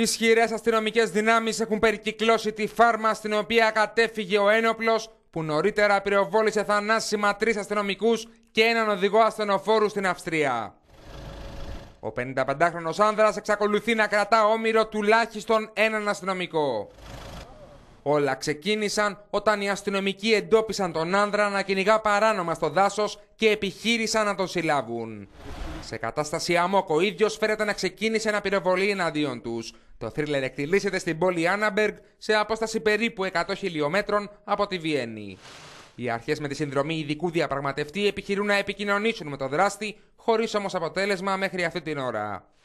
Ισχυρές αστυνομικές δυνάμεις έχουν περικυκλώσει τη φάρμα στην οποία κατέφυγε ο ένοπλος που νωρίτερα πυροβόλησε θανάσιμα τρεις αστυνομικούς και έναν οδηγό ασθενοφόρου στην Αυστρία. Ο 55 χρονο άνδρας εξακολουθεί να κρατά όμοιρο τουλάχιστον έναν αστυνομικό. Όλα ξεκίνησαν όταν οι αστυνομικοί εντόπισαν τον άνδρα να κυνηγά παράνομα στο δάσος και επιχείρησαν να τον συλλάβουν. Σε κατάσταση άμοκο, ο ίδιος φέρεται να ξεκίνησε ένα πυροβολή εναντίον τους. Το θρίλερ εκτελήσεται στην πόλη Άναμπεργκ σε απόσταση περίπου 100 χιλιόμετρων από τη Βιέννη. Οι αρχές με τη συνδρομή ειδικού διαπραγματευτή επιχειρούν να επικοινωνήσουν με τον δράστη, χωρίς όμως αποτέλεσμα μέχρι αυτή την ώρα.